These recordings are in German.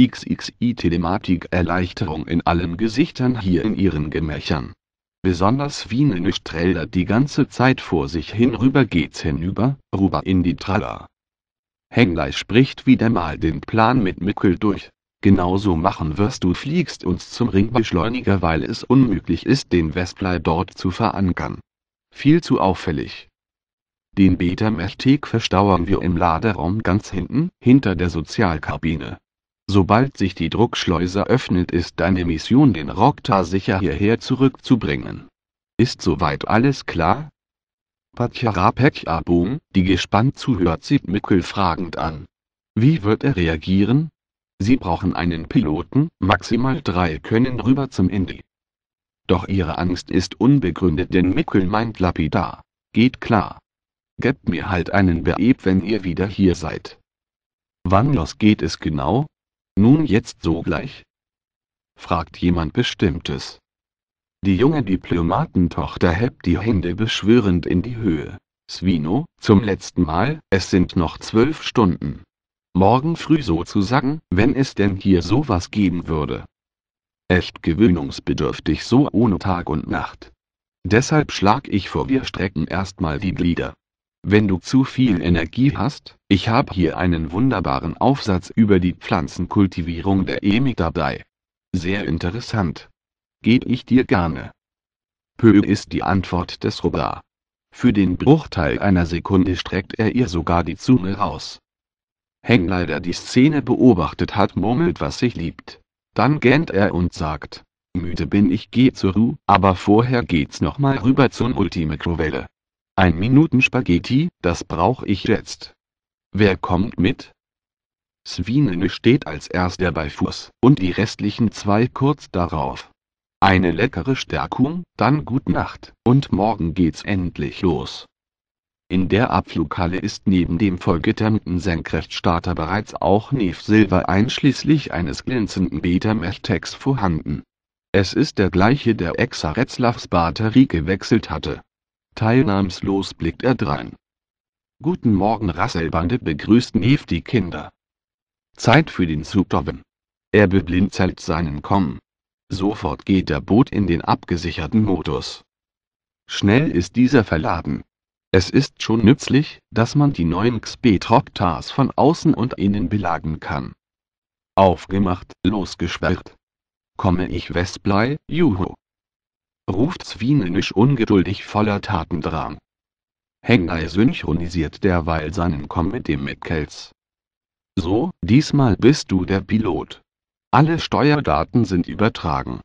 XXI Telematik Erleichterung in allen Gesichtern hier in ihren Gemächern. Besonders Wienene Strelder die ganze Zeit vor sich hin rüber geht's hinüber, rüber in die Tralla. Henglei spricht wieder mal den Plan mit Mickel durch. Genauso machen wirst du fliegst uns zum Ringbeschleuniger, weil es unmöglich ist, den Westlei dort zu verankern. Viel zu auffällig. Den Beta-Mächtig verstauern wir im Laderaum ganz hinten, hinter der Sozialkabine. Sobald sich die Druckschleuse öffnet ist deine Mission den Rokta sicher hierher zurückzubringen. Ist soweit alles klar? Patjarapekabum, die gespannt zuhört, sieht Mikkel fragend an. Wie wird er reagieren? Sie brauchen einen Piloten, maximal drei können rüber zum Indie. Doch ihre Angst ist unbegründet, denn Mikkel meint lapidar. Geht klar. Gebt mir halt einen Beeb, wenn ihr wieder hier seid. Wann los geht es genau? Nun jetzt sogleich? fragt jemand Bestimmtes. Die junge Diplomatentochter hebt die Hände beschwörend in die Höhe. Svino, zum letzten Mal, es sind noch zwölf Stunden. Morgen früh sozusagen, wenn es denn hier sowas geben würde. Echt gewöhnungsbedürftig so ohne Tag und Nacht. Deshalb schlag ich vor, wir strecken erstmal die Glieder. Wenn du zu viel Energie hast, ich habe hier einen wunderbaren Aufsatz über die Pflanzenkultivierung der EMIG dabei. Sehr interessant. Gebe ich dir gerne. Pö ist die Antwort des Roba. Für den Bruchteil einer Sekunde streckt er ihr sogar die Zunge raus. Heng leider die Szene beobachtet hat, murmelt, was sich liebt. Dann gähnt er und sagt, müde bin ich, geh zur Ruhe, aber vorher geht's nochmal rüber zur Ultime Quelle. Ein Minuten Spaghetti, das brauch ich jetzt. Wer kommt mit? Swinene steht als erster bei Fuß und die restlichen zwei kurz darauf. Eine leckere Stärkung, dann gut Nacht und morgen geht's endlich los. In der Abflughalle ist neben dem vollgetemmten Senkrechtstarter bereits auch Neve Silver einschließlich eines glänzenden Beta-Mechtex vorhanden. Es ist der gleiche, der Exa Retzlaffs Batterie gewechselt hatte. Teilnahmslos blickt er drein. Guten Morgen Rasselbande begrüßt Neve die Kinder. Zeit für den Superwin. Er beblinzelt seinen Kommen. Sofort geht der Boot in den abgesicherten Modus. Schnell ist dieser verladen. Es ist schon nützlich, dass man die neuen XP-Troptars von außen und innen beladen kann. Aufgemacht, losgesperrt. Komme ich Westblei, juhu ruft Swinisch ungeduldig voller Tatendrang. Hengai synchronisiert derweil seinen Komm mit dem Mitkels. So, diesmal bist du der Pilot. Alle Steuerdaten sind übertragen.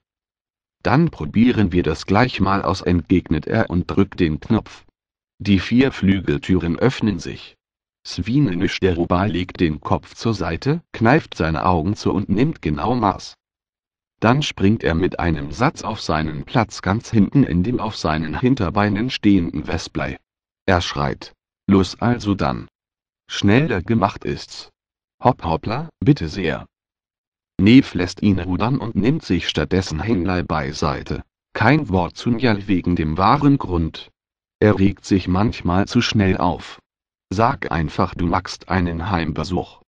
Dann probieren wir das gleich mal aus, entgegnet er und drückt den Knopf. Die vier Flügeltüren öffnen sich. Swinisch der Ruba legt den Kopf zur Seite, kneift seine Augen zu und nimmt genau Maß. Dann springt er mit einem Satz auf seinen Platz ganz hinten in dem auf seinen Hinterbeinen stehenden Wesblei. Er schreit. Los also dann. Schneller gemacht ist's. Hopp hoppla, bitte sehr. Neve lässt ihn rudern und nimmt sich stattdessen Henlei beiseite. Kein Wort zu Njal wegen dem wahren Grund. Er regt sich manchmal zu schnell auf. Sag einfach du magst einen Heimbesuch.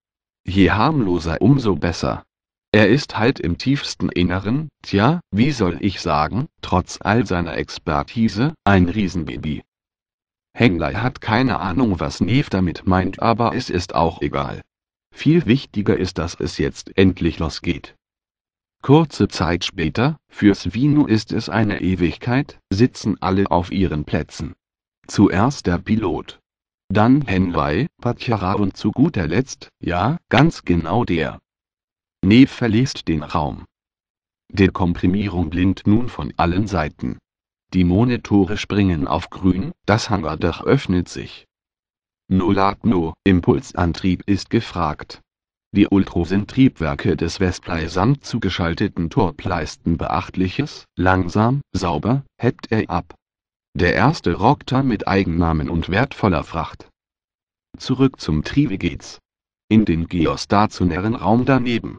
Je harmloser umso besser. Er ist halt im tiefsten Inneren, tja, wie soll ich sagen, trotz all seiner Expertise, ein Riesenbaby. Hengley hat keine Ahnung, was Neve damit meint, aber es ist auch egal. Viel wichtiger ist, dass es jetzt endlich losgeht. Kurze Zeit später, für Svino ist es eine Ewigkeit, sitzen alle auf ihren Plätzen. Zuerst der Pilot. Dann Henley, Patjara und zu guter Letzt, ja, ganz genau der. Neve verlässt den Raum. Der Komprimierung blinkt nun von allen Seiten. Die Monitore springen auf grün, das Hangardach öffnet sich. Nolatno, Impulsantrieb ist gefragt. Die Ultro sind Triebwerke des Vespla samt zugeschalteten Torpleisten beachtliches, langsam, sauber, hebt er ab. Der erste Rockter mit Eigennamen und wertvoller Fracht. Zurück zum Triebe geht's. In den geostationären Raum daneben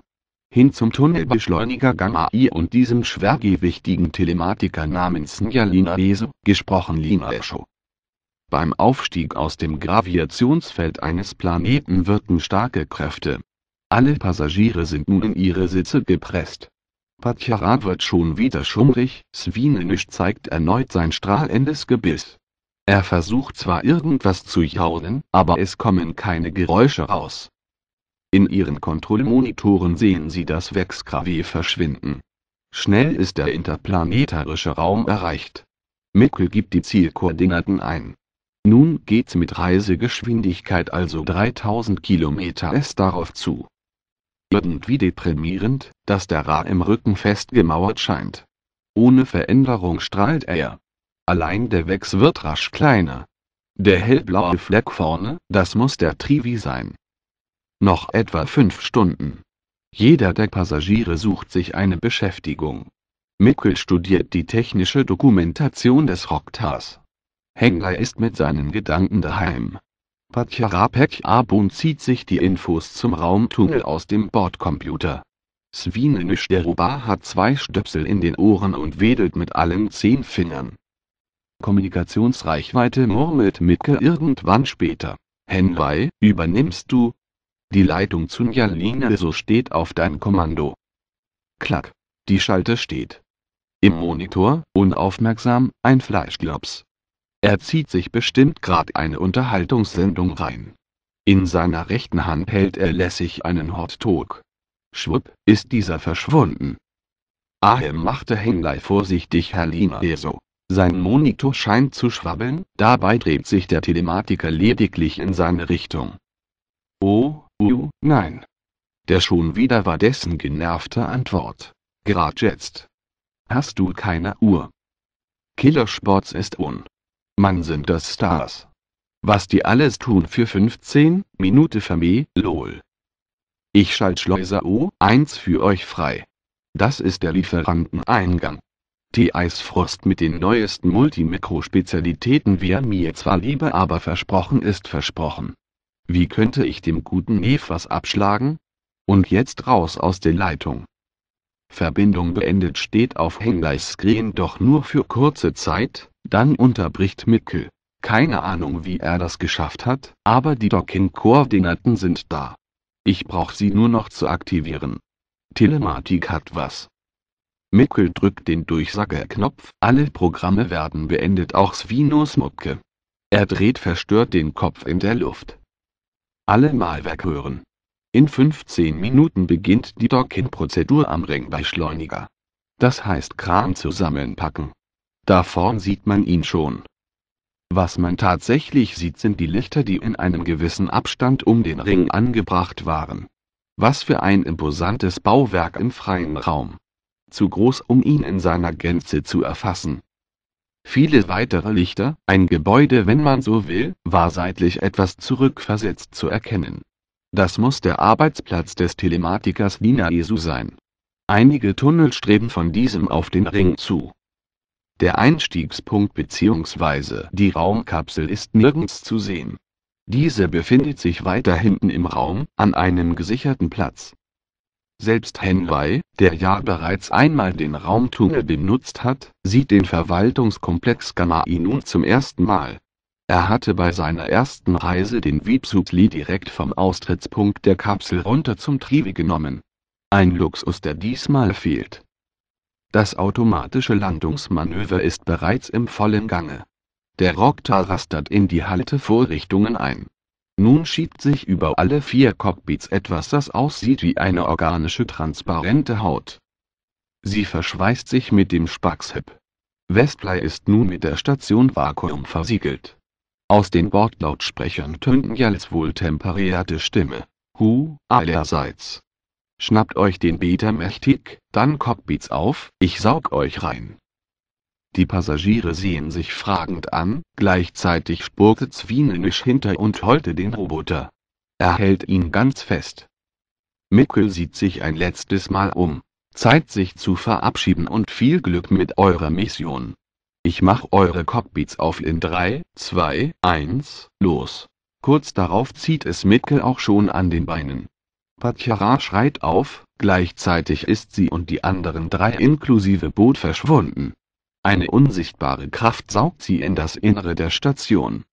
hin zum Tunnelbeschleuniger Gang AI und diesem schwergewichtigen Telematiker namens Nja Linaeso, gesprochen Esho. Beim Aufstieg aus dem Gravitationsfeld eines Planeten wirken starke Kräfte. Alle Passagiere sind nun in ihre Sitze gepresst. Patjarat wird schon wieder schummrig, Svinenisch zeigt erneut sein strahlendes Gebiss. Er versucht zwar irgendwas zu jaulen, aber es kommen keine Geräusche raus. In Ihren Kontrollmonitoren sehen Sie das vex verschwinden. Schnell ist der interplanetarische Raum erreicht. Mickel gibt die Zielkoordinaten ein. Nun geht's mit Reisegeschwindigkeit also 3000 Kilometer s darauf zu. Irgendwie deprimierend, dass der Ra im Rücken festgemauert scheint. Ohne Veränderung strahlt er. Allein der Wex wird rasch kleiner. Der hellblaue Fleck vorne, das muss der Trivi sein noch etwa fünf Stunden. Jeder der Passagiere sucht sich eine Beschäftigung. Mikkel studiert die technische Dokumentation des Rocktars. Hengai ist mit seinen Gedanken daheim. Patjarapek Abun zieht sich die Infos zum Raumtunnel aus dem Bordcomputer. Swinenisch Deruba hat zwei Stöpsel in den Ohren und wedelt mit allen zehn Fingern. Kommunikationsreichweite murmelt Mikkel irgendwann später. Henwei, übernimmst du? Die Leitung zu Njalina so steht auf dein Kommando. Klack. Die Schalte steht. Im Monitor, unaufmerksam, ein Fleischglops. Er zieht sich bestimmt gerade eine Unterhaltungssendung rein. In seiner rechten Hand hält er lässig einen Hot Talk. Schwupp, ist dieser verschwunden. Ahem machte Henley vorsichtig Herlina so. Sein Monitor scheint zu schwabbeln, dabei dreht sich der Telematiker lediglich in seine Richtung. Uh, nein. Der schon wieder war dessen genervte Antwort. Grad jetzt. Hast du keine Uhr? Killersports ist un. Mann sind das Stars. Was die alles tun für 15 Minute Vermeh, lol. Ich schalt Schleuser O1 für euch frei. Das ist der Lieferanteneingang. Die Eisfrost mit den neuesten Multimikro-Spezialitäten wäre mir zwar lieber, aber versprochen ist versprochen. Wie könnte ich dem guten Eve was abschlagen? Und jetzt raus aus der Leitung. Verbindung beendet steht auf Henleys Screen doch nur für kurze Zeit, dann unterbricht Mickel. Keine Ahnung, wie er das geschafft hat, aber die Docking-Koordinaten sind da. Ich brauch sie nur noch zu aktivieren. Telematik hat was. Mickel drückt den Durchsagerknopf, alle Programme werden beendet, auch Svinus Mucke. Er dreht verstört den Kopf in der Luft alle Malwerk hören. In 15 Minuten beginnt die Docking-Prozedur am Ringbeschleuniger. Das heißt Kram zusammenpacken. Da vorn sieht man ihn schon. Was man tatsächlich sieht, sind die Lichter, die in einem gewissen Abstand um den Ring angebracht waren. Was für ein imposantes Bauwerk im freien Raum. Zu groß, um ihn in seiner Gänze zu erfassen. Viele weitere Lichter, ein Gebäude wenn man so will, war seitlich etwas zurückversetzt zu erkennen. Das muss der Arbeitsplatz des Telematikers Nina Esu sein. Einige Tunnel streben von diesem auf den Ring zu. Der Einstiegspunkt bzw. die Raumkapsel ist nirgends zu sehen. Diese befindet sich weiter hinten im Raum, an einem gesicherten Platz selbst Henwei, der ja bereits einmal den Raumtunnel benutzt hat, sieht den Verwaltungskomplex Ganai nun zum ersten Mal. Er hatte bei seiner ersten Reise den Vipsutli direkt vom Austrittspunkt der Kapsel runter zum Trivi genommen. Ein Luxus, der diesmal fehlt. Das automatische Landungsmanöver ist bereits im vollen Gange. Der Rokta rastert in die Haltevorrichtungen ein. Nun schiebt sich über alle vier Cockpits etwas, das aussieht wie eine organische transparente Haut. Sie verschweißt sich mit dem Spaxhip. Westplay ist nun mit der Station Vakuum versiegelt. Aus den Bordlautsprechern tönten Jals wohltemperierte Stimme. Hu, allerseits. Schnappt euch den Beta-Mächtig, dann Cockpits auf, ich saug euch rein. Die Passagiere sehen sich fragend an, gleichzeitig spurte Zwienesch hinter und holte den Roboter. Er hält ihn ganz fest. Mikkel sieht sich ein letztes Mal um. Zeit sich zu verabschieden und viel Glück mit eurer Mission. Ich mach eure Cockpits auf in 3, 2, 1, los. Kurz darauf zieht es Mikkel auch schon an den Beinen. Patjara schreit auf, gleichzeitig ist sie und die anderen drei inklusive Boot verschwunden. Eine unsichtbare Kraft saugt sie in das Innere der Station